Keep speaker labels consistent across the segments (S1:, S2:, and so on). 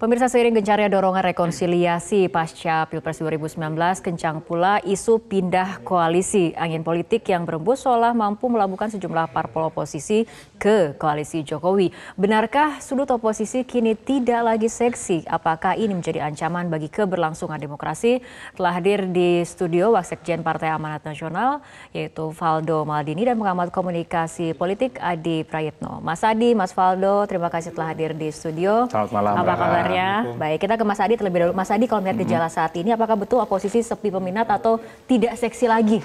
S1: Pemirsa seiring gencarnya dorongan rekonsiliasi pasca Pilpres 2019, kencang pula isu pindah koalisi. Angin politik yang berembus seolah mampu melabuhkan sejumlah parpol oposisi ke koalisi Jokowi. Benarkah sudut oposisi kini tidak lagi seksi? Apakah ini menjadi ancaman bagi keberlangsungan demokrasi? Telah hadir di studio Waksekjen Partai Amanat Nasional, yaitu Valdo Maldini dan pengamat komunikasi politik Adi Prayitno. Mas Adi, Mas Valdo, terima kasih telah hadir di studio. Selamat malam. Apa Nah, kabarnya? Baik, kita ke Mas Adi terlebih dahulu. Mas Adi kalau melihat gejala saat ini, apakah betul oposisi sepi peminat atau tidak seksi lagi?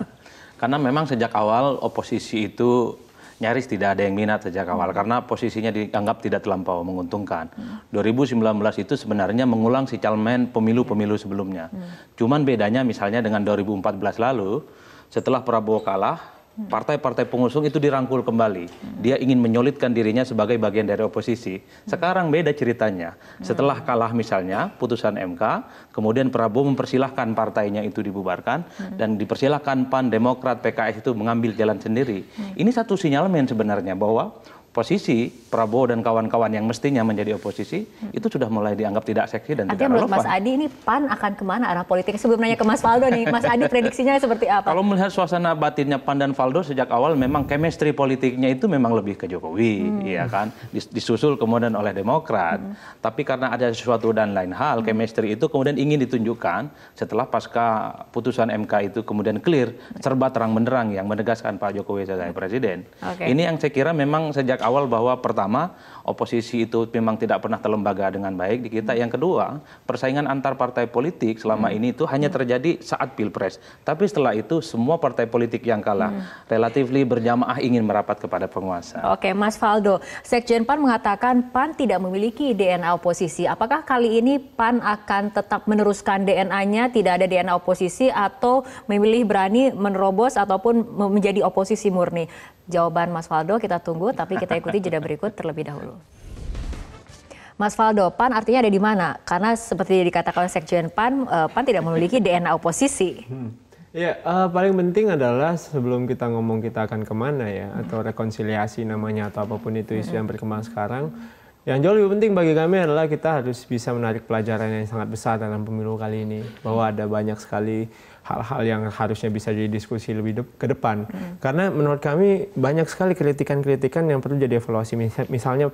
S2: Karena memang sejak awal oposisi itu nyaris tidak ada yang minat sejak awal karena posisinya dianggap tidak terlampau menguntungkan. Hmm. 2019 itu sebenarnya mengulang si calmen pemilu-pemilu sebelumnya. Hmm. Cuman bedanya misalnya dengan 2014 lalu setelah Prabowo kalah partai-partai pengusung itu dirangkul kembali. Dia ingin menyulitkan dirinya sebagai bagian dari oposisi. Sekarang beda ceritanya. Setelah kalah misalnya putusan MK, kemudian Prabowo mempersilahkan partainya itu dibubarkan dan dipersilahkan PAN, Demokrat, PKS itu mengambil jalan sendiri. Ini satu sinyalmen sebenarnya bahwa posisi Prabowo dan kawan-kawan yang mestinya menjadi oposisi hmm. itu sudah mulai dianggap tidak seksi dan Artinya tidak relevan. Mas Adi
S1: ini PAN akan kemana arah politik? Sebelum nanya ke Mas Faldo nih, Mas Adi prediksinya seperti apa?
S2: Kalau melihat suasana batinnya PAN dan Faldo sejak awal memang chemistry politiknya itu memang lebih ke Jokowi, hmm. ya kan? Disusul kemudian oleh Demokrat. Hmm. Tapi karena ada sesuatu dan lain hal, hmm. chemistry itu kemudian ingin ditunjukkan setelah pasca putusan MK itu kemudian clear, serba terang benderang yang menegaskan Pak Jokowi sebagai presiden. Okay. Ini yang saya kira memang sejak awal bahwa pertama oposisi itu memang tidak pernah terlembaga dengan baik di kita. Yang kedua, persaingan antar partai politik selama hmm. ini itu hanya hmm. terjadi saat pilpres. Tapi setelah itu semua partai politik yang kalah hmm. relatif berjamaah ingin merapat kepada penguasa.
S1: Oke, Mas Faldo, Sekjen PAN mengatakan PAN tidak memiliki DNA oposisi. Apakah kali ini PAN akan tetap meneruskan DNA-nya tidak ada DNA oposisi atau memilih berani menerobos ataupun menjadi oposisi murni? Jawaban Mas Faldo kita tunggu, tapi kita ikuti jeda berikut terlebih dahulu. Mas Faldo, PAN artinya ada di mana? Karena seperti dikatakan Sekjen PAN, eh, PAN tidak memiliki DNA oposisi. Hmm.
S3: Ya, uh, paling penting adalah sebelum kita ngomong kita akan kemana ya, atau rekonsiliasi namanya atau apapun itu isu yang berkembang sekarang, yang jauh lebih penting bagi kami adalah kita harus bisa menarik pelajaran yang sangat besar dalam pemilu kali ini bahwa ada banyak sekali hal-hal yang harusnya bisa jadi diskusi lebih de ke depan. Hmm. Karena menurut kami banyak sekali kritikan-kritikan yang perlu jadi evaluasi misalnya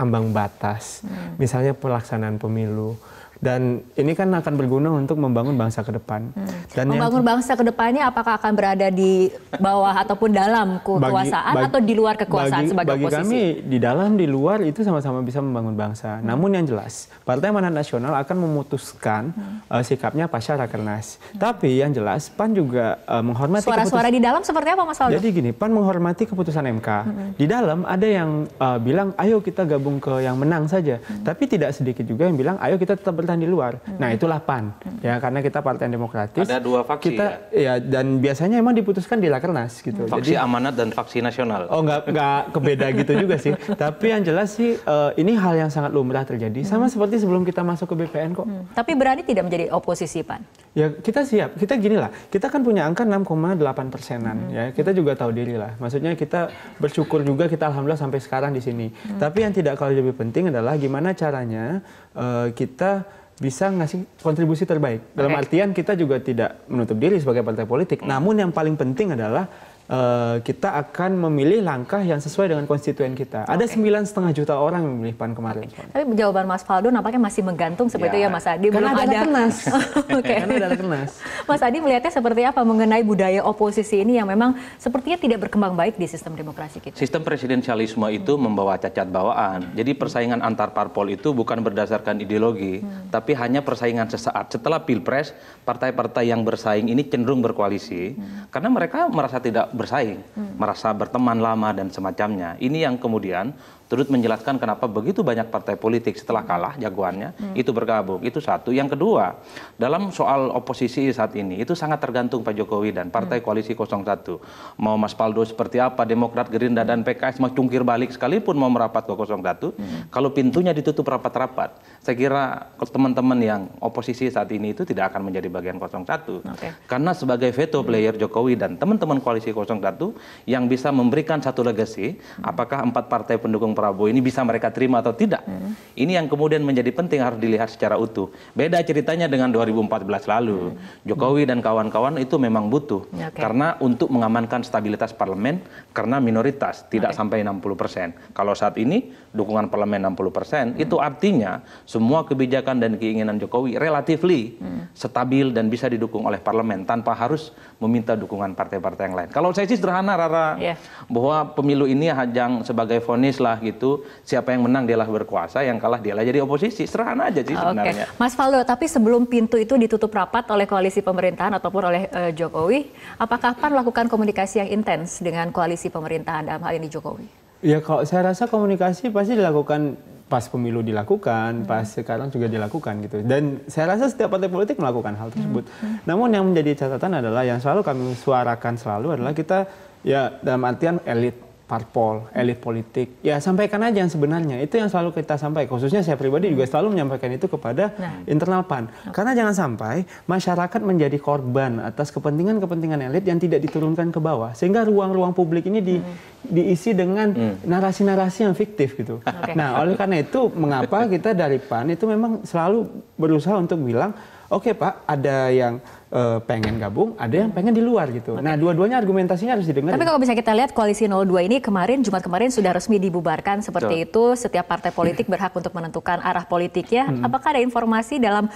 S3: ambang batas, hmm. misalnya pelaksanaan pemilu, dan ini kan akan berguna untuk membangun bangsa ke depan. Hmm. Dan membangun yang,
S1: bangsa ke depannya apakah akan berada di bawah ataupun dalam kekuasaan bagi, atau di luar kekuasaan bagi, sebagai bagi oposisi? Bagi kami
S3: di dalam di luar itu sama-sama bisa membangun bangsa. Hmm. Namun yang jelas Partai Amanat Nasional akan memutuskan hmm. uh, sikapnya pasca rakernas. Hmm. Tapi yang jelas PAN juga uh, menghormati suara-suara di
S1: dalam seperti apa Mas Aldo? Jadi
S3: gini, PAN menghormati keputusan MK. Hmm. Di dalam ada yang uh, bilang ayo kita gabung ke yang menang saja. Hmm. Tapi tidak sedikit juga yang bilang ayo kita tetap pemerintahan di luar. Hmm. Nah, itulah PAN. Hmm. Ya, karena kita partai yang demokratis. Ada
S2: dua faksi kita,
S3: ya? ya dan biasanya emang diputuskan di Rakernas gitu. Hmm. Faksi Jadi,
S2: amanat dan faksi nasional. Oh, nggak nggak kebeda
S3: gitu juga sih. Tapi yang jelas sih uh, ini hal yang sangat lumrah terjadi. Hmm. Sama
S1: seperti sebelum kita masuk ke BPN kok. Hmm. Tapi berani tidak menjadi oposisi PAN? Ya, kita siap. Kita
S3: gini lah. Kita kan punya angka 6,8 persenan. Hmm. Ya, kita juga tahu diri lah. Maksudnya kita bersyukur juga kita alhamdulillah sampai sekarang di sini. Hmm. Tapi yang tidak kalah lebih penting adalah gimana caranya uh, kita bisa ngasih kontribusi terbaik. Dalam artian kita juga tidak menutup diri sebagai partai politik. Hmm. Namun yang paling penting adalah Eh, kita akan memilih langkah yang sesuai dengan konstituen kita. Ada sembilan setengah juta orang yang memilih PAN kemarin. Okay.
S1: Tapi jawaban Mas Faldo nampaknya masih menggantung seperti ya. itu ya Mas Adi. Karena Belum ada kenas.
S3: okay. Karena ada kenas.
S1: Mas Adi melihatnya seperti apa mengenai budaya oposisi ini yang memang sepertinya tidak berkembang baik di sistem demokrasi kita?
S2: Sistem presidensialisme itu hmm. membawa cacat bawaan. Jadi persaingan antar parpol itu bukan berdasarkan ideologi, hmm. tapi hanya persaingan sesaat. Setelah Pilpres, partai-partai yang bersaing ini cenderung berkoalisi hmm. karena mereka merasa tidak bersaing hmm. merasa berteman lama dan semacamnya ini yang kemudian turut menjelaskan kenapa begitu banyak partai politik setelah kalah jagoannya hmm. itu bergabung. Itu satu. Yang kedua, dalam soal oposisi saat ini itu sangat tergantung Pak Jokowi dan partai hmm. koalisi 01. Mau Mas Paldo seperti apa, Demokrat, Gerindra dan PKS mau cungkir balik sekalipun mau merapat ke 01, hmm. kalau pintunya ditutup rapat-rapat, saya kira teman-teman yang oposisi saat ini itu tidak akan menjadi bagian 01. Okay. Karena sebagai veto player Jokowi dan teman-teman koalisi 01 yang bisa memberikan satu legacy, hmm. apakah empat partai pendukung Prabowo ini bisa mereka terima atau tidak. Hmm. Ini yang kemudian menjadi penting harus dilihat secara utuh. Beda ceritanya dengan 2014 lalu. Hmm. Jokowi dan kawan-kawan itu memang butuh okay. karena untuk mengamankan stabilitas parlemen karena minoritas tidak okay. sampai 60%. persen. Kalau saat ini dukungan parlemen 60%, hmm. itu artinya semua kebijakan dan keinginan Jokowi relatifly hmm. stabil dan bisa didukung oleh parlemen tanpa harus meminta dukungan partai-partai yang lain. Kalau saya sih sederhana Rara yeah. bahwa pemilu ini hajang sebagai vonis lah gitu siapa yang menang dialah berkuasa yang kalah dialah jadi oposisi serahan aja sih sebenarnya okay.
S1: Mas Faldo tapi sebelum pintu itu ditutup rapat oleh koalisi pemerintahan ataupun oleh uh, Jokowi apakah PAN melakukan komunikasi yang intens dengan koalisi pemerintahan dalam hal ini Jokowi
S3: Ya kalau saya rasa komunikasi pasti dilakukan pas pemilu dilakukan, hmm. pas sekarang juga dilakukan gitu. Dan saya rasa setiap partai politik melakukan hal tersebut. Hmm. hmm. Namun yang menjadi catatan adalah yang selalu kami suarakan selalu adalah kita ya dalam artian elit parpol, elit politik. Ya sampaikan aja yang sebenarnya. Itu yang selalu kita sampaikan. Khususnya saya pribadi juga selalu menyampaikan itu kepada nah. internal PAN. Karena jangan sampai masyarakat menjadi korban atas kepentingan-kepentingan elit yang tidak diturunkan ke bawah. Sehingga ruang-ruang publik ini di, hmm. diisi dengan hmm. narasi-narasi yang fiktif gitu. Okay. Nah oleh karena itu mengapa kita dari PAN itu memang selalu berusaha untuk bilang oke okay, Pak, ada yang uh, pengen gabung, ada yang pengen di luar gitu. Nah, dua-duanya argumentasinya harus didengar. Tapi kalau
S1: bisa kita lihat koalisi 02 ini kemarin Jumat kemarin sudah resmi dibubarkan seperti Betul. itu, setiap partai politik berhak untuk menentukan arah politiknya. Hmm. Apakah ada informasi dalam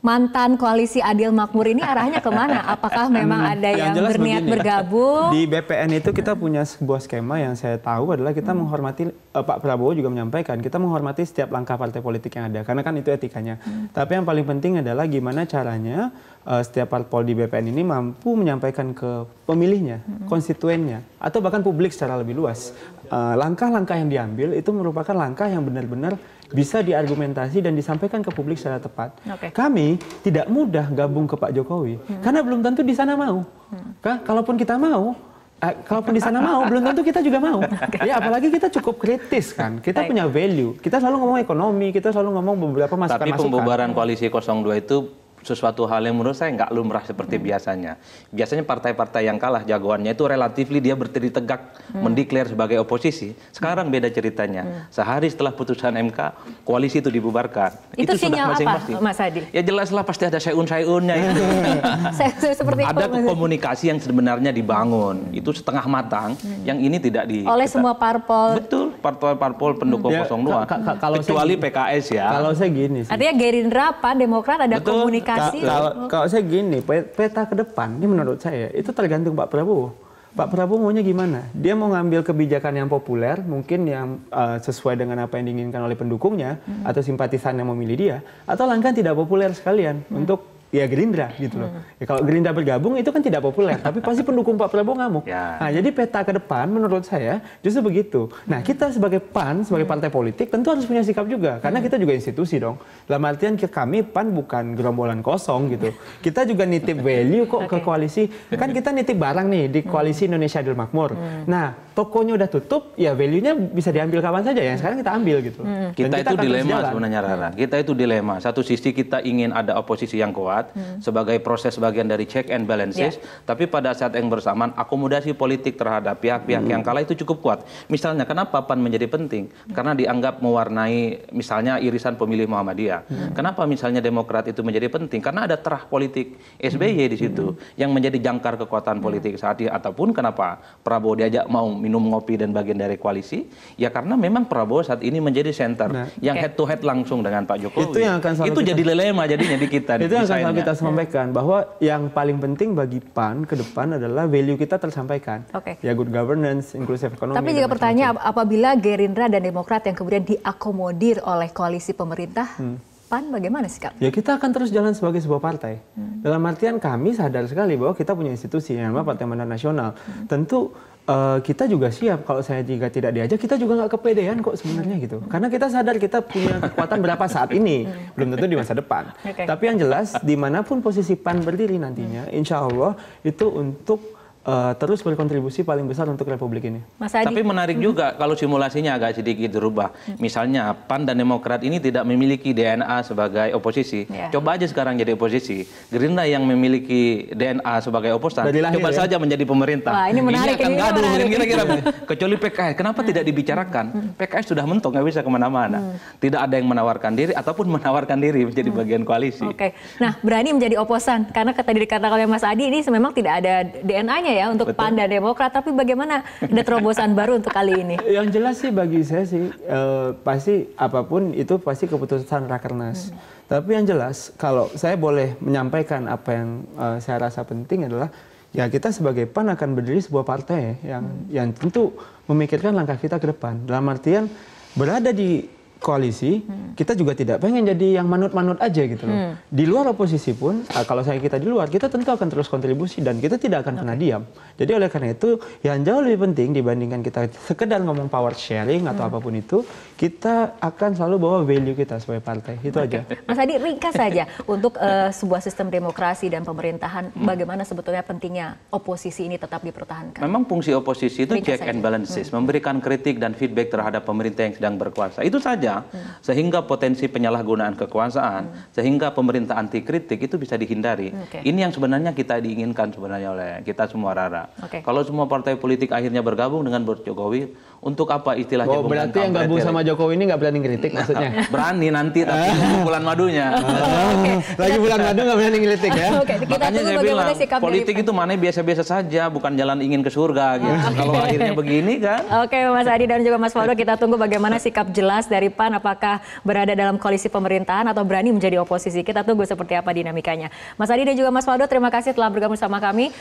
S1: mantan koalisi Adil Makmur ini arahnya kemana? Apakah memang hmm. ada yang, yang berniat begini. bergabung? Di
S3: BPN itu kita punya sebuah skema yang saya tahu adalah kita hmm. menghormati eh, Pak Prabowo juga menyampaikan kita menghormati setiap langkah partai politik yang ada karena kan itu etikanya. Hmm. Tapi yang paling penting adalah gimana caranya uh, setiap parpol di BPN ini mampu menyampaikan ke pemilihnya, mm-hmm. konstituennya, atau bahkan publik secara lebih luas. langkah eh, langkah-langkah yang diambil itu merupakan langkah yang benar-benar bisa diargumentasi dan disampaikan ke publik secara tepat. Okay. Kami tidak mudah gabung ke Pak Jokowi hmm karena belum tentu di sana mau. Mm-hmm. Kalaupun kita mau, Uh, kalaupun di sana mau, belum tentu kita juga mau. Ya apalagi kita cukup kritis kan. Kita Baik. punya value. Kita selalu ngomong ekonomi, kita selalu ngomong beberapa masukan Tapi pembubaran koalisi
S2: 02 itu sesuatu hal yang menurut saya nggak lumrah seperti hmm. biasanya. Biasanya partai-partai yang kalah jagoannya itu relatif dia berdiri tegak hmm. mendeklar sebagai oposisi. Sekarang hmm. beda ceritanya. Hmm. Sehari setelah putusan MK, koalisi itu dibubarkan. Itu, itu sinyal sudah masing-masing. apa, Mas Adi? Ya jelaslah pasti ada sayun-sayunnya itu.
S1: seperti ada itu,
S2: komunikasi yang sebenarnya dibangun. Itu setengah matang, hmm. yang ini tidak di Oleh
S1: semua parpol. Betul.
S2: Partai parpol pendukung ya, 02 ka, ka, kalau kecuali saya, PKS ya. Kalau
S3: saya gini sih.
S1: Artinya Gerindra, Pan, Demokrat ada Betul. komunikasi. Ka, kalau,
S3: kalau saya gini, peta ke depan ini menurut saya itu tergantung Pak Prabowo. Pak Prabowo maunya gimana? Dia mau ngambil kebijakan yang populer, mungkin yang uh, sesuai dengan apa yang diinginkan oleh pendukungnya mm -hmm. atau simpatisan yang memilih dia, atau langkah tidak populer sekalian mm -hmm. untuk ya Gerindra gitu loh. Hmm. Ya, kalau Gerindra bergabung itu kan tidak populer, tapi pasti pendukung Pak Prabowo ngamuk. Ya. Nah, jadi peta ke depan menurut saya justru begitu. Nah, hmm. kita sebagai PAN, sebagai hmm. partai politik tentu harus punya sikap juga karena hmm. kita juga institusi dong. Dalam artian kami PAN bukan gerombolan kosong gitu. Kita juga nitip value kok okay. ke koalisi. Kan kita nitip barang nih di koalisi Indonesia Adil Makmur. Hmm. Nah, tokonya udah tutup, ya value-nya bisa diambil kapan saja ya. Sekarang kita ambil gitu. Hmm. Kita, kita itu dilema sebenarnya
S2: Rara. Kita itu dilema. Satu sisi kita ingin ada oposisi yang kuat hmm. sebagai proses bagian dari check and balances, yeah. tapi pada saat yang bersamaan akomodasi politik terhadap pihak-pihak hmm. yang kalah itu cukup kuat. Misalnya kenapa PAN menjadi penting? Hmm. Karena dianggap mewarnai misalnya irisan pemilih Muhammadiyah. Hmm. Kenapa misalnya Demokrat itu menjadi penting? Karena ada terah politik SBY hmm. di situ hmm. yang menjadi jangkar kekuatan hmm. politik saat ini ataupun kenapa Prabowo diajak mau minum ngopi dan bagian dari koalisi? Ya karena memang Prabowo saat ini menjadi center nah. yang eh. head to head langsung dengan Pak Jokowi. Itu yang akan Itu kita... jadi lelema jadinya di kita. Itu yang akan selalu iya, kita iya. sampaikan ya. bahwa yang paling
S3: penting bagi PAN ke depan adalah value kita tersampaikan. Okay. Ya good governance, inclusive economy. Tapi juga
S1: pertanyaan apabila Gerindra dan Demokrat yang kemudian diakomodir oleh koalisi pemerintah, hmm. PAN bagaimana sikap?
S3: Ya kita akan terus jalan sebagai sebuah partai. Hmm. Dalam artian kami sadar sekali bahwa kita punya institusi yang namanya Partai Mandat Nasional. Hmm. Tentu Uh, kita juga siap kalau saya juga tidak diajak kita juga nggak kepedean kok sebenarnya gitu karena kita sadar kita punya kekuatan berapa saat ini belum tentu di masa depan okay. tapi yang jelas dimanapun posisi pan berdiri nantinya insya Allah itu untuk uh, terus berkontribusi paling besar untuk Republik ini. Mas Adi. Tapi menarik hmm. juga
S2: kalau simulasinya agak sedikit berubah. Hmm. Misalnya PAN dan Demokrat ini tidak memiliki DNA sebagai oposisi. Yeah. Coba aja sekarang jadi oposisi. Gerindra yang memiliki DNA sebagai oposan, coba ya? saja menjadi pemerintah. Wah, ini menarik. Ini
S1: akan ini gaduh menarik. kira-kira.
S2: Kecuali PKS, kenapa tidak mm-hmm. dibicarakan? Mm-hmm. PKS sudah mentok, nggak bisa kemana-mana. Hmm. Tidak ada yang menawarkan diri ataupun menawarkan diri menjadi hmm. bagian koalisi. Oke.
S1: Okay. Nah, berani menjadi oposan karena tadi dikatakan oleh Mas Adi ini memang tidak ada DNA-nya Ya, ya untuk Betul. Panda Demokrat. Tapi bagaimana ada terobosan baru untuk kali ini?
S3: Yang jelas sih bagi saya sih uh, pasti apapun itu pasti keputusan Rakernas. Hmm. Tapi yang jelas kalau saya boleh menyampaikan apa yang uh, saya rasa penting adalah ya kita sebagai PAN akan berdiri sebuah partai yang hmm. yang tentu memikirkan langkah kita ke depan. Dalam artian berada di koalisi, hmm. kita juga tidak pengen jadi yang manut-manut aja gitu loh. Hmm. Di luar oposisi pun, ah, kalau saya kita di luar, kita tentu akan terus kontribusi dan kita tidak akan okay. pernah diam. Jadi oleh karena itu, yang jauh lebih penting dibandingkan kita sekedar ngomong power sharing atau hmm. apapun itu, kita akan selalu bawa value kita sebagai partai.
S2: Itu okay. aja.
S1: Mas Adi, ringkas saja untuk uh, sebuah sistem demokrasi dan pemerintahan, hmm. bagaimana sebetulnya pentingnya oposisi ini tetap dipertahankan?
S2: Memang fungsi oposisi itu ringkas check saja. and balances, hmm. memberikan kritik dan feedback terhadap pemerintah yang sedang berkuasa. Itu saja hmm. sehingga potensi penyalahgunaan kekuasaan hmm. sehingga pemerintah anti kritik itu bisa dihindari. Okay. Ini yang sebenarnya kita diinginkan sebenarnya oleh kita semua Rara. Okay. Kalau semua partai politik akhirnya bergabung dengan Jokowi untuk apa istilahnya oh, berarti yang gabung sama
S3: Jokowi ini nggak berani
S2: ngelitik maksudnya berani nanti tapi ah. bulan madunya ah, okay. lagi bulan madu nggak berani ngelitik ya okay, makanya saya bilang politik itu mana biasa-biasa saja bukan jalan ingin ke surga gitu ah, okay. kalau akhirnya begini kan
S1: oke okay, Mas Adi dan juga Mas Waldo kita tunggu bagaimana sikap jelas dari PAN apakah berada dalam koalisi pemerintahan atau berani menjadi oposisi kita tunggu seperti apa dinamikanya Mas Adi dan juga Mas Waldo terima kasih telah bergabung sama kami